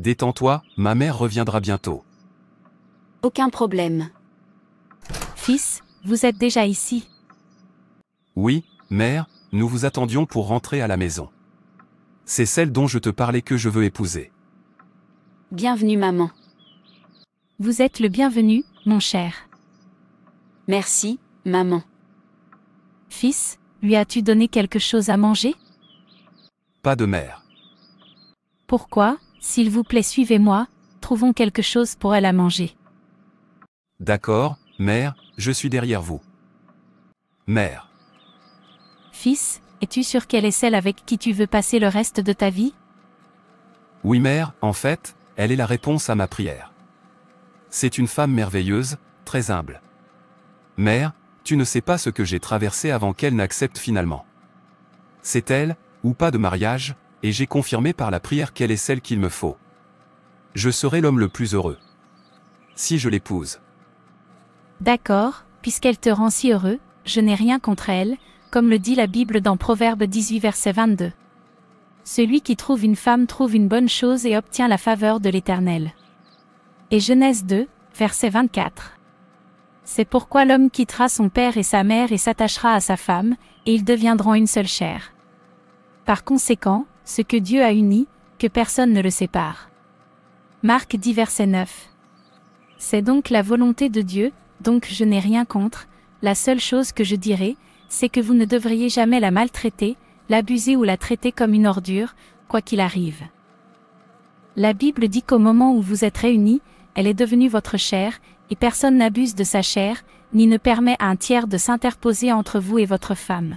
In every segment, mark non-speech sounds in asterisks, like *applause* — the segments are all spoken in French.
Détends-toi, ma mère reviendra bientôt. Aucun problème. Fils, vous êtes déjà ici. Oui, mère, nous vous attendions pour rentrer à la maison. C'est celle dont je te parlais que je veux épouser. Bienvenue maman. Vous êtes le bienvenu, mon cher. Merci, maman. Fils, lui as-tu donné quelque chose à manger Pas de mère. Pourquoi s'il vous plaît, suivez-moi, trouvons quelque chose pour elle à manger. D'accord, mère, je suis derrière vous. Mère. Fils, es-tu sûr qu'elle est celle avec qui tu veux passer le reste de ta vie Oui, mère, en fait, elle est la réponse à ma prière. C'est une femme merveilleuse, très humble. Mère, tu ne sais pas ce que j'ai traversé avant qu'elle n'accepte finalement. C'est elle, ou pas de mariage, et j'ai confirmé par la prière qu'elle est celle qu'il me faut. Je serai l'homme le plus heureux. Si je l'épouse. D'accord, puisqu'elle te rend si heureux, je n'ai rien contre elle, comme le dit la Bible dans Proverbe 18 verset 22. Celui qui trouve une femme trouve une bonne chose et obtient la faveur de l'Éternel. Et Genèse 2, verset 24. C'est pourquoi l'homme quittera son père et sa mère et s'attachera à sa femme, et ils deviendront une seule chair. Par conséquent, ce que Dieu a uni, que personne ne le sépare. Marc 10 verset 9. C'est donc la volonté de Dieu, donc je n'ai rien contre, la seule chose que je dirai, c'est que vous ne devriez jamais la maltraiter, l'abuser ou la traiter comme une ordure, quoi qu'il arrive. La Bible dit qu'au moment où vous êtes réunis, elle est devenue votre chair, et personne n'abuse de sa chair, ni ne permet à un tiers de s'interposer entre vous et votre femme.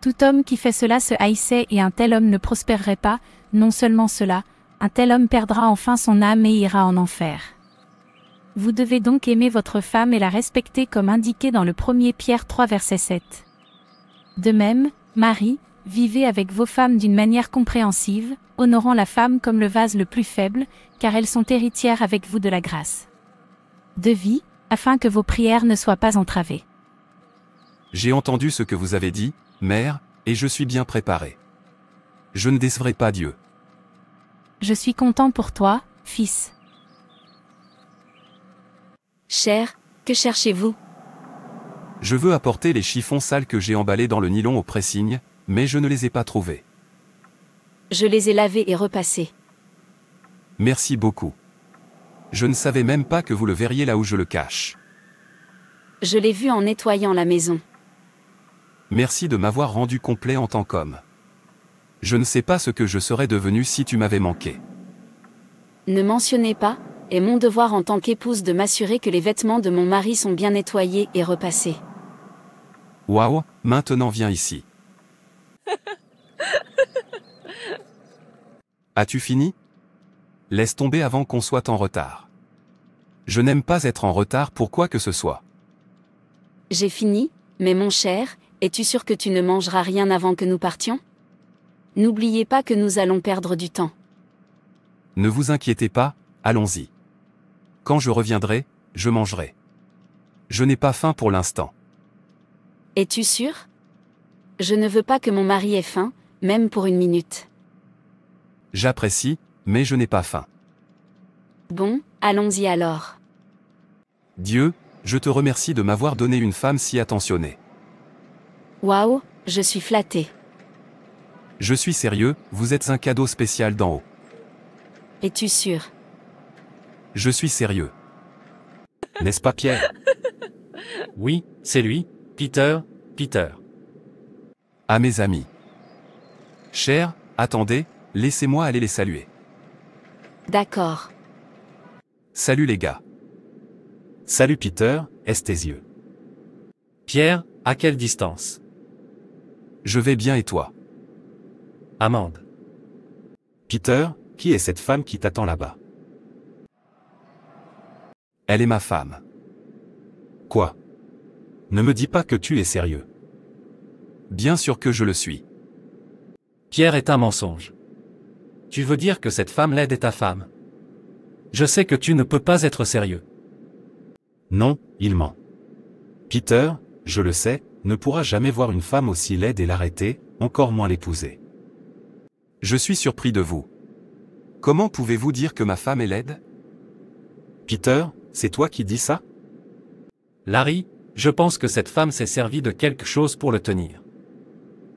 Tout homme qui fait cela se haïssait et un tel homme ne prospérerait pas, non seulement cela, un tel homme perdra enfin son âme et ira en enfer. Vous devez donc aimer votre femme et la respecter comme indiqué dans le 1er Pierre 3 verset 7. De même, Marie, vivez avec vos femmes d'une manière compréhensive, honorant la femme comme le vase le plus faible, car elles sont héritières avec vous de la grâce. De vie, afin que vos prières ne soient pas entravées. J'ai entendu ce que vous avez dit, mère, et je suis bien préparé. Je ne décevrai pas Dieu. Je suis content pour toi, fils. Cher, que cherchez-vous Je veux apporter les chiffons sales que j'ai emballés dans le nylon au pressigne, mais je ne les ai pas trouvés. Je les ai lavés et repassés. Merci beaucoup. Je ne savais même pas que vous le verriez là où je le cache. Je l'ai vu en nettoyant la maison. Merci de m'avoir rendu complet en tant qu'homme. Je ne sais pas ce que je serais devenu si tu m'avais manqué. Ne mentionnez pas, est mon devoir en tant qu'épouse de m'assurer que les vêtements de mon mari sont bien nettoyés et repassés. Waouh, maintenant viens ici. *laughs* As-tu fini Laisse tomber avant qu'on soit en retard. Je n'aime pas être en retard pour quoi que ce soit. J'ai fini, mais mon cher, es-tu sûr que tu ne mangeras rien avant que nous partions N'oubliez pas que nous allons perdre du temps. Ne vous inquiétez pas, allons-y. Quand je reviendrai, je mangerai. Je n'ai pas faim pour l'instant. Es-tu sûr Je ne veux pas que mon mari ait faim, même pour une minute. J'apprécie, mais je n'ai pas faim. Bon, allons-y alors. Dieu, je te remercie de m'avoir donné une femme si attentionnée. Waouh, je suis flatté. Je suis sérieux, vous êtes un cadeau spécial d'en haut. Es-tu sûr Je suis sérieux. N'est-ce pas Pierre *laughs* Oui, c'est lui, Peter, Peter. À ah, mes amis. Cher, attendez, laissez-moi aller les saluer. D'accord. Salut les gars. Salut Peter, est tes yeux Pierre, à quelle distance je vais bien et toi Amande. Peter, qui est cette femme qui t'attend là-bas Elle est ma femme. Quoi Ne me dis pas que tu es sérieux. Bien sûr que je le suis. Pierre est un mensonge. Tu veux dire que cette femme laide est ta femme Je sais que tu ne peux pas être sérieux. Non, il ment. Peter, je le sais, ne pourra jamais voir une femme aussi laide et l'arrêter, encore moins l'épouser. Je suis surpris de vous. Comment pouvez-vous dire que ma femme est laide Peter, c'est toi qui dis ça Larry, je pense que cette femme s'est servie de quelque chose pour le tenir.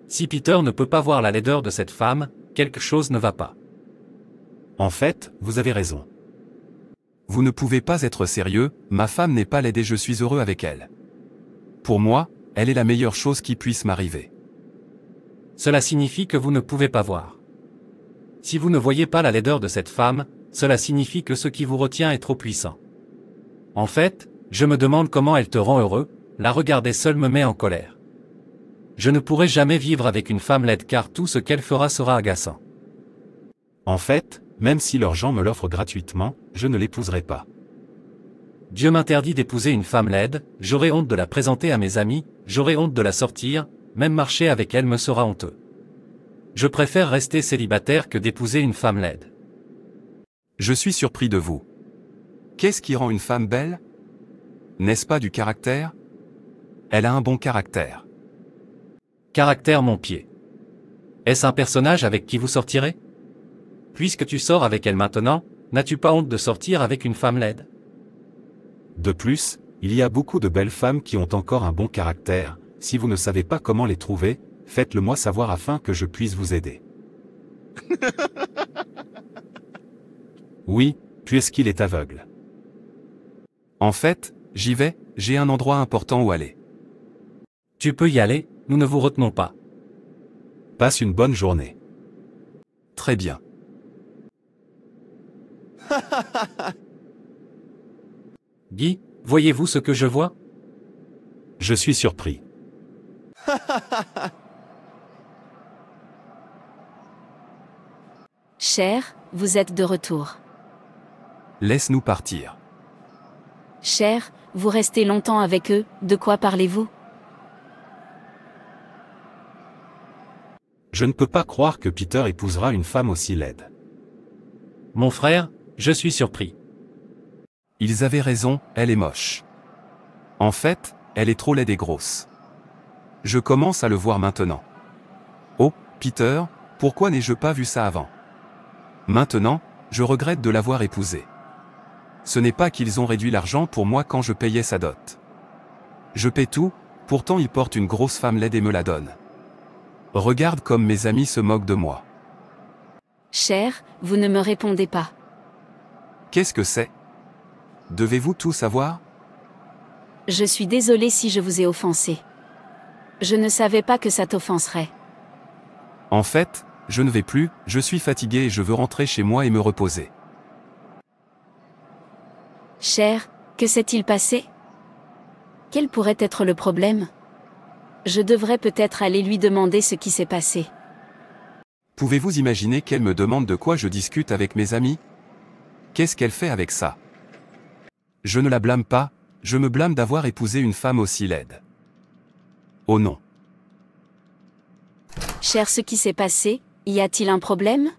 Si Peter ne peut pas voir la laideur de cette femme, quelque chose ne va pas. En fait, vous avez raison. Vous ne pouvez pas être sérieux, ma femme n'est pas laide et je suis heureux avec elle. Pour moi, elle est la meilleure chose qui puisse m'arriver. Cela signifie que vous ne pouvez pas voir. Si vous ne voyez pas la laideur de cette femme, cela signifie que ce qui vous retient est trop puissant. En fait, je me demande comment elle te rend heureux, la regarder seule me met en colère. Je ne pourrai jamais vivre avec une femme laide car tout ce qu'elle fera sera agaçant. En fait, même si gens me l'offre gratuitement, je ne l'épouserai pas. Dieu m'interdit d'épouser une femme laide, j'aurai honte de la présenter à mes amis, j'aurai honte de la sortir, même marcher avec elle me sera honteux. Je préfère rester célibataire que d'épouser une femme laide. Je suis surpris de vous. Qu'est-ce qui rend une femme belle N'est-ce pas du caractère Elle a un bon caractère. Caractère mon pied. Est-ce un personnage avec qui vous sortirez Puisque tu sors avec elle maintenant, n'as-tu pas honte de sortir avec une femme laide de plus, il y a beaucoup de belles femmes qui ont encore un bon caractère, si vous ne savez pas comment les trouver, faites-le moi savoir afin que je puisse vous aider. *laughs* Oui, puisqu'il est aveugle. En fait, j'y vais, j'ai un endroit important où aller. Tu peux y aller, nous ne vous retenons pas. Passe une bonne journée. Très bien. *laughs* Guy, voyez-vous ce que je vois Je suis surpris. *laughs* Cher, vous êtes de retour. Laisse-nous partir. Cher, vous restez longtemps avec eux, de quoi parlez-vous Je ne peux pas croire que Peter épousera une femme aussi laide. Mon frère, je suis surpris. Ils avaient raison, elle est moche. En fait, elle est trop laide et grosse. Je commence à le voir maintenant. Oh, Peter, pourquoi n'ai-je pas vu ça avant Maintenant, je regrette de l'avoir épousée. Ce n'est pas qu'ils ont réduit l'argent pour moi quand je payais sa dot. Je paie tout, pourtant il porte une grosse femme laide et me la donne. Regarde comme mes amis se moquent de moi. Cher, vous ne me répondez pas. Qu'est-ce que c'est Devez-vous tout savoir Je suis désolée si je vous ai offensé. Je ne savais pas que ça t'offenserait. En fait, je ne vais plus, je suis fatigué et je veux rentrer chez moi et me reposer. Cher, que s'est-il passé Quel pourrait être le problème Je devrais peut-être aller lui demander ce qui s'est passé. Pouvez-vous imaginer qu'elle me demande de quoi je discute avec mes amis Qu'est-ce qu'elle fait avec ça je ne la blâme pas, je me blâme d'avoir épousé une femme aussi laide. Oh non. Cher ce qui s'est passé, y a-t-il un problème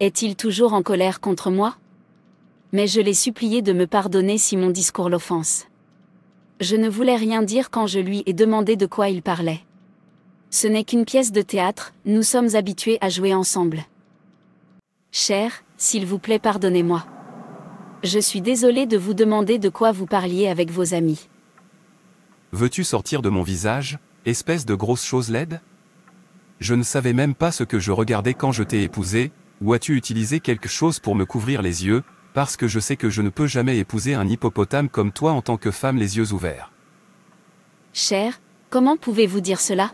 Est-il toujours en colère contre moi Mais je l'ai supplié de me pardonner si mon discours l'offense. Je ne voulais rien dire quand je lui ai demandé de quoi il parlait. Ce n'est qu'une pièce de théâtre, nous sommes habitués à jouer ensemble. Cher, s'il vous plaît, pardonnez-moi. Je suis désolé de vous demander de quoi vous parliez avec vos amis. Veux-tu sortir de mon visage, espèce de grosse chose laide Je ne savais même pas ce que je regardais quand je t'ai épousé, ou as-tu utilisé quelque chose pour me couvrir les yeux, parce que je sais que je ne peux jamais épouser un hippopotame comme toi en tant que femme les yeux ouverts. Cher, comment pouvez-vous dire cela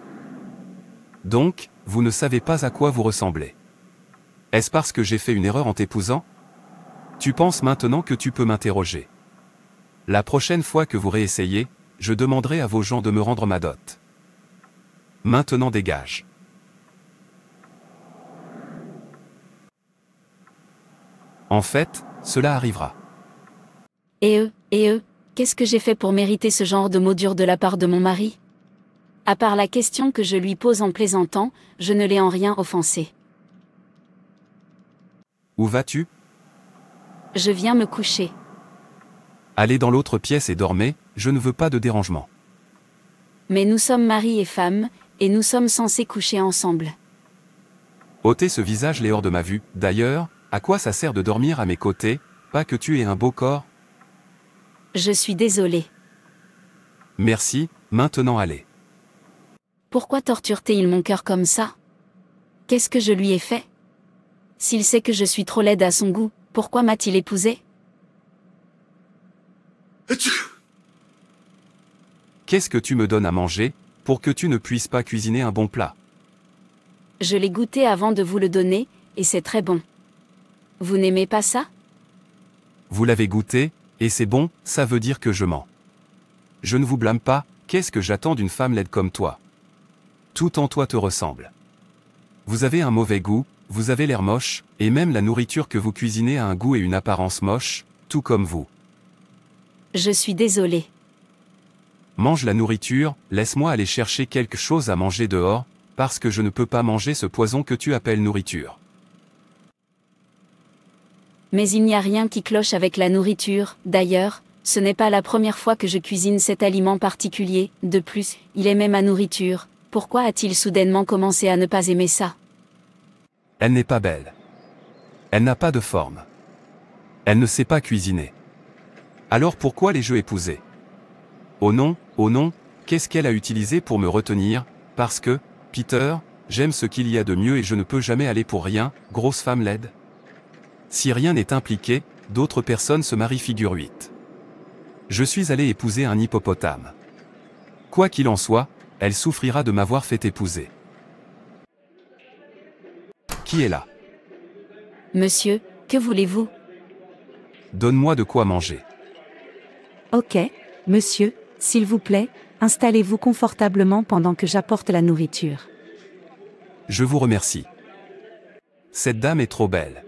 Donc, vous ne savez pas à quoi vous ressemblez. Est-ce parce que j'ai fait une erreur en t'épousant Tu penses maintenant que tu peux m'interroger. La prochaine fois que vous réessayez, je demanderai à vos gens de me rendre ma dot. Maintenant dégage. En fait, cela arrivera. Et eux, et eux, qu'est-ce que j'ai fait pour mériter ce genre de mots durs de la part de mon mari À part la question que je lui pose en plaisantant, je ne l'ai en rien offensé. Où vas-tu Je viens me coucher. Allez dans l'autre pièce et dormez, je ne veux pas de dérangement. Mais nous sommes mari et femme, et nous sommes censés coucher ensemble. Ôtez ce visage les hors de ma vue, d'ailleurs, à quoi ça sert de dormir à mes côtés, pas que tu aies un beau corps Je suis désolée. Merci, maintenant allez. Pourquoi torture-t-il mon cœur comme ça Qu'est-ce que je lui ai fait s'il sait que je suis trop laide à son goût, pourquoi m'a-t-il épousée Qu'est-ce que tu me donnes à manger, pour que tu ne puisses pas cuisiner un bon plat Je l'ai goûté avant de vous le donner, et c'est très bon. Vous n'aimez pas ça Vous l'avez goûté, et c'est bon, ça veut dire que je mens. Je ne vous blâme pas, qu'est-ce que j'attends d'une femme laide comme toi Tout en toi te ressemble. Vous avez un mauvais goût, vous avez l'air moche, et même la nourriture que vous cuisinez a un goût et une apparence moche, tout comme vous. Je suis désolé Mange la nourriture, laisse-moi aller chercher quelque chose à manger dehors, parce que je ne peux pas manger ce poison que tu appelles nourriture. Mais il n'y a rien qui cloche avec la nourriture, d'ailleurs, ce n'est pas la première fois que je cuisine cet aliment particulier, de plus, il aimait ma nourriture, pourquoi a-t-il soudainement commencé à ne pas aimer ça elle n'est pas belle. Elle n'a pas de forme. Elle ne sait pas cuisiner. Alors pourquoi les jeux épousés Oh non, oh non, qu'est-ce qu'elle a utilisé pour me retenir Parce que, Peter, j'aime ce qu'il y a de mieux et je ne peux jamais aller pour rien, grosse femme laide. Si rien n'est impliqué, d'autres personnes se marient figure 8. Je suis allé épouser un hippopotame. Quoi qu'il en soit, elle souffrira de m'avoir fait épouser. Qui est là Monsieur, que voulez-vous Donne-moi de quoi manger. Ok, monsieur, s'il vous plaît, installez-vous confortablement pendant que j'apporte la nourriture. Je vous remercie. Cette dame est trop belle.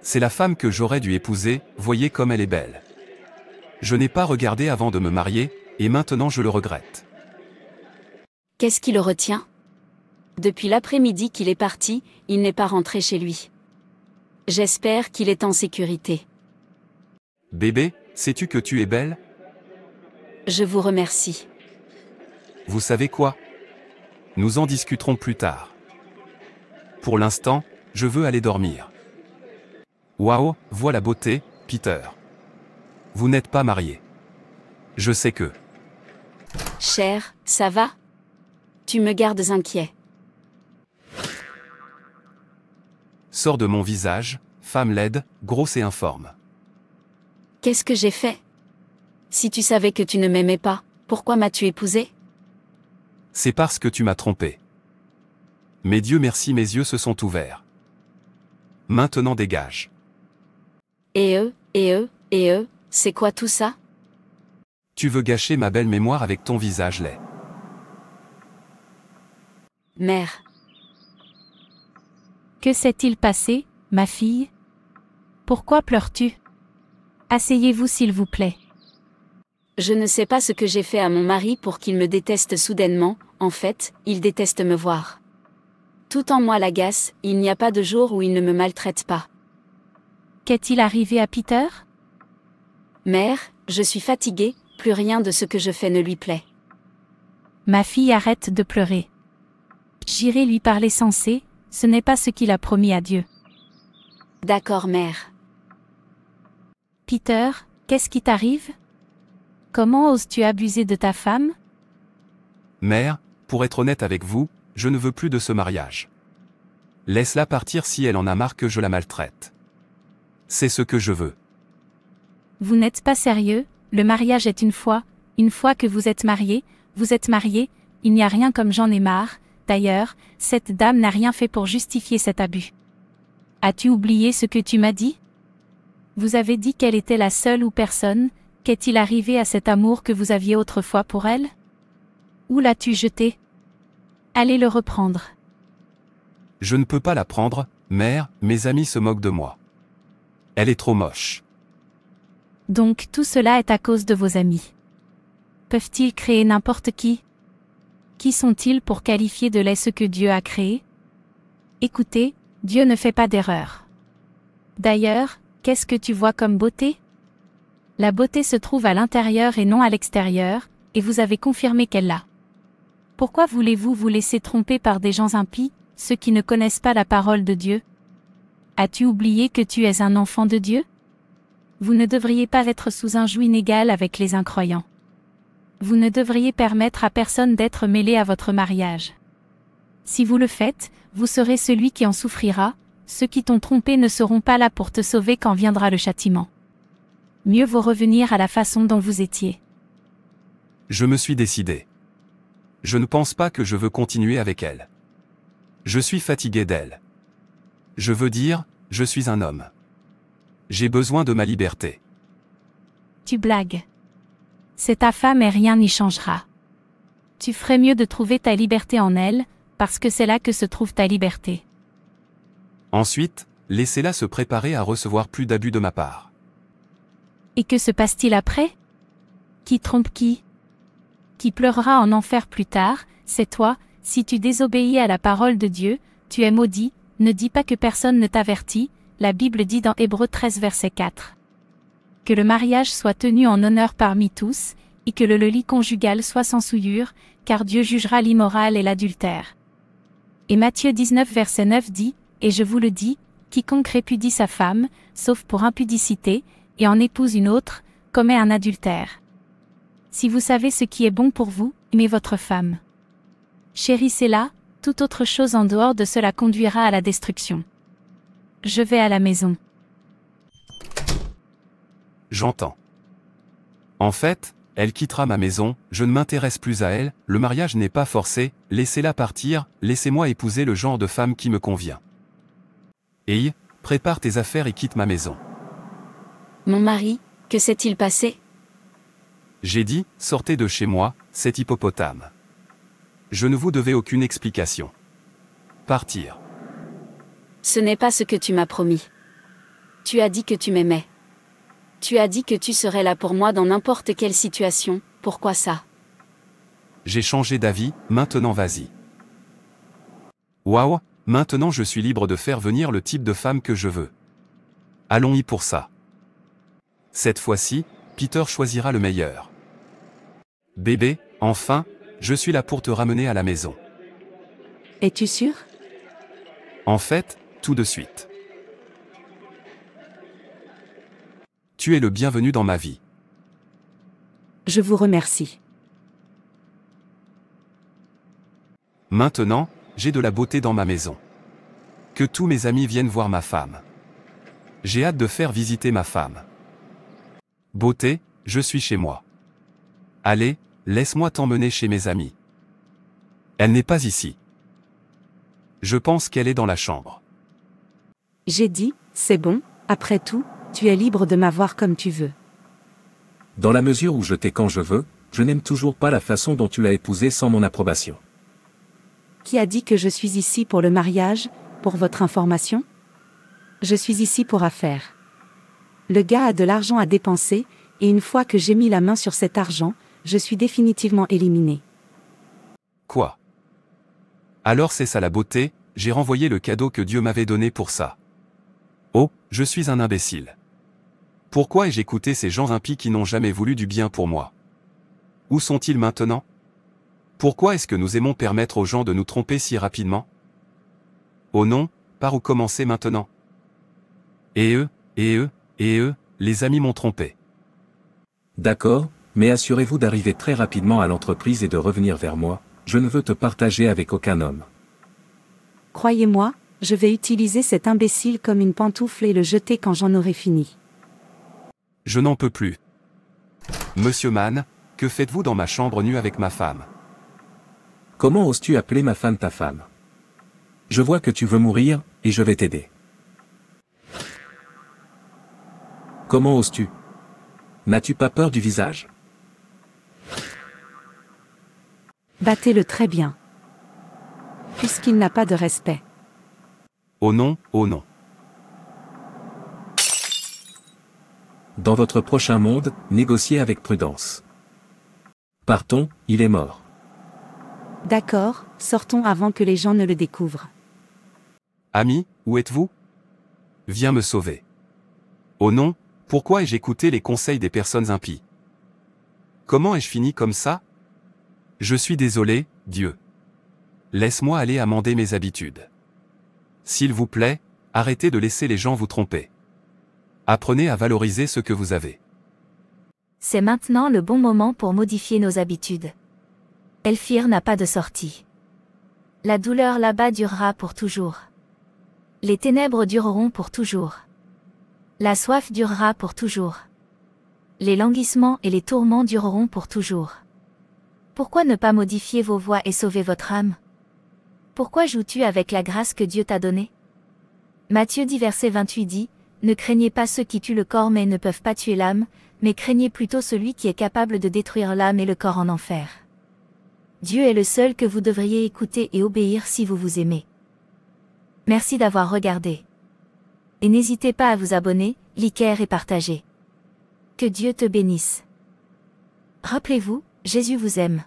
C'est la femme que j'aurais dû épouser, voyez comme elle est belle. Je n'ai pas regardé avant de me marier, et maintenant je le regrette. Qu'est-ce qui le retient depuis l'après-midi qu'il est parti, il n'est pas rentré chez lui. J'espère qu'il est en sécurité. Bébé, sais-tu que tu es belle Je vous remercie. Vous savez quoi Nous en discuterons plus tard. Pour l'instant, je veux aller dormir. Waouh, vois la beauté, Peter. Vous n'êtes pas marié. Je sais que. Cher, ça va Tu me gardes inquiet. Sors de mon visage, femme laide, grosse et informe. Qu'est-ce que j'ai fait Si tu savais que tu ne m'aimais pas, pourquoi m'as-tu épousée C'est parce que tu m'as trompée. Mais Dieu merci, mes yeux se sont ouverts. Maintenant dégage. Et eux, et eux, et eux, c'est quoi tout ça Tu veux gâcher ma belle mémoire avec ton visage laid. Mère. Que s'est-il passé, ma fille Pourquoi pleures-tu Asseyez-vous s'il vous plaît. Je ne sais pas ce que j'ai fait à mon mari pour qu'il me déteste soudainement, en fait, il déteste me voir. Tout en moi l'agace, il n'y a pas de jour où il ne me maltraite pas. Qu'est-il arrivé à Peter Mère, je suis fatiguée, plus rien de ce que je fais ne lui plaît. Ma fille arrête de pleurer. J'irai lui parler sensé, ce n'est pas ce qu'il a promis à Dieu. D'accord, mère. Peter, qu'est-ce qui t'arrive Comment oses-tu abuser de ta femme Mère, pour être honnête avec vous, je ne veux plus de ce mariage. Laisse-la partir si elle en a marre que je la maltraite. C'est ce que je veux. Vous n'êtes pas sérieux, le mariage est une fois, une fois que vous êtes marié, vous êtes marié, il n'y a rien comme j'en ai marre, D'ailleurs, cette dame n'a rien fait pour justifier cet abus. As-tu oublié ce que tu m'as dit Vous avez dit qu'elle était la seule ou personne, qu'est-il arrivé à cet amour que vous aviez autrefois pour elle Où l'as-tu jeté Allez le reprendre. Je ne peux pas la prendre, mère, mes amis se moquent de moi. Elle est trop moche. Donc tout cela est à cause de vos amis. Peuvent-ils créer n'importe qui qui sont-ils pour qualifier de lait ce que Dieu a créé Écoutez, Dieu ne fait pas d'erreur. D'ailleurs, qu'est-ce que tu vois comme beauté La beauté se trouve à l'intérieur et non à l'extérieur, et vous avez confirmé qu'elle l'a. Pourquoi voulez-vous vous laisser tromper par des gens impies, ceux qui ne connaissent pas la parole de Dieu As-tu oublié que tu es un enfant de Dieu Vous ne devriez pas être sous un joug inégal avec les incroyants. Vous ne devriez permettre à personne d'être mêlé à votre mariage. Si vous le faites, vous serez celui qui en souffrira, ceux qui t'ont trompé ne seront pas là pour te sauver quand viendra le châtiment. Mieux vaut revenir à la façon dont vous étiez. Je me suis décidé. Je ne pense pas que je veux continuer avec elle. Je suis fatigué d'elle. Je veux dire, je suis un homme. J'ai besoin de ma liberté. Tu blagues. C'est ta femme et rien n'y changera. Tu ferais mieux de trouver ta liberté en elle, parce que c'est là que se trouve ta liberté. Ensuite, laissez-la se préparer à recevoir plus d'abus de ma part. Et que se passe-t-il après Qui trompe qui Qui pleurera en enfer plus tard, c'est toi, si tu désobéis à la parole de Dieu, tu es maudit, ne dis pas que personne ne t'avertit, la Bible dit dans Hébreu 13 verset 4 que le mariage soit tenu en honneur parmi tous, et que le, lit conjugal soit sans souillure, car Dieu jugera l'immoral et l'adultère. Et Matthieu 19 verset 9 dit, Et je vous le dis, quiconque répudie sa femme, sauf pour impudicité, et en épouse une autre, commet un adultère. Si vous savez ce qui est bon pour vous, aimez votre femme. Chérissez-la, toute autre chose en dehors de cela conduira à la destruction. Je vais à la maison j'entends. En fait, elle quittera ma maison, je ne m'intéresse plus à elle, le mariage n'est pas forcé, laissez-la partir, laissez-moi épouser le genre de femme qui me convient. Hey, prépare tes affaires et quitte ma maison. Mon mari, que s'est-il passé J'ai dit, sortez de chez moi, cet hippopotame. Je ne vous devais aucune explication. Partir. Ce n'est pas ce que tu m'as promis. Tu as dit que tu m'aimais. Tu as dit que tu serais là pour moi dans n'importe quelle situation, pourquoi ça J'ai changé d'avis, maintenant vas-y. Waouh, maintenant je suis libre de faire venir le type de femme que je veux. Allons-y pour ça. Cette fois-ci, Peter choisira le meilleur. Bébé, enfin, je suis là pour te ramener à la maison. Es-tu sûr En fait, tout de suite. Tu es le bienvenu dans ma vie. Je vous remercie. Maintenant, j'ai de la beauté dans ma maison. Que tous mes amis viennent voir ma femme. J'ai hâte de faire visiter ma femme. Beauté, je suis chez moi. Allez, laisse-moi t'emmener chez mes amis. Elle n'est pas ici. Je pense qu'elle est dans la chambre. J'ai dit, c'est bon, après tout, tu es libre de m'avoir comme tu veux. Dans la mesure où je t'ai quand je veux, je n'aime toujours pas la façon dont tu l'as épousé sans mon approbation. Qui a dit que je suis ici pour le mariage, pour votre information Je suis ici pour affaires. Le gars a de l'argent à dépenser, et une fois que j'ai mis la main sur cet argent, je suis définitivement éliminé. Quoi Alors c'est ça la beauté, j'ai renvoyé le cadeau que Dieu m'avait donné pour ça. Oh, je suis un imbécile. Pourquoi ai-je écouté ces gens impies qui n'ont jamais voulu du bien pour moi Où sont-ils maintenant Pourquoi est-ce que nous aimons permettre aux gens de nous tromper si rapidement Oh non, par où commencer maintenant Et eux, et eux, et eux, les amis m'ont trompé. D'accord, mais assurez-vous d'arriver très rapidement à l'entreprise et de revenir vers moi, je ne veux te partager avec aucun homme. Croyez-moi, je vais utiliser cet imbécile comme une pantoufle et le jeter quand j'en aurai fini. Je n'en peux plus. Monsieur Mann, que faites-vous dans ma chambre nue avec ma femme Comment oses-tu appeler ma femme ta femme Je vois que tu veux mourir, et je vais t'aider. Comment oses-tu N'as-tu pas peur du visage Battez-le très bien. Puisqu'il n'a pas de respect. Oh non, oh non. Dans votre prochain monde, négociez avec prudence. Partons, il est mort. D'accord, sortons avant que les gens ne le découvrent. Ami, où êtes-vous Viens me sauver. Oh non, pourquoi ai-je écouté les conseils des personnes impies Comment ai-je fini comme ça Je suis désolé, Dieu. Laisse-moi aller amender mes habitudes. S'il vous plaît, arrêtez de laisser les gens vous tromper. Apprenez à valoriser ce que vous avez. C'est maintenant le bon moment pour modifier nos habitudes. Elfir n'a pas de sortie. La douleur là-bas durera pour toujours. Les ténèbres dureront pour toujours. La soif durera pour toujours. Les languissements et les tourments dureront pour toujours. Pourquoi ne pas modifier vos voies et sauver votre âme Pourquoi joues-tu avec la grâce que Dieu t'a donnée Matthieu 10 verset 28 dit, ne craignez pas ceux qui tuent le corps mais ne peuvent pas tuer l'âme, mais craignez plutôt celui qui est capable de détruire l'âme et le corps en enfer. Dieu est le seul que vous devriez écouter et obéir si vous vous aimez. Merci d'avoir regardé. Et n'hésitez pas à vous abonner, liker et partager. Que Dieu te bénisse. Rappelez-vous, Jésus vous aime.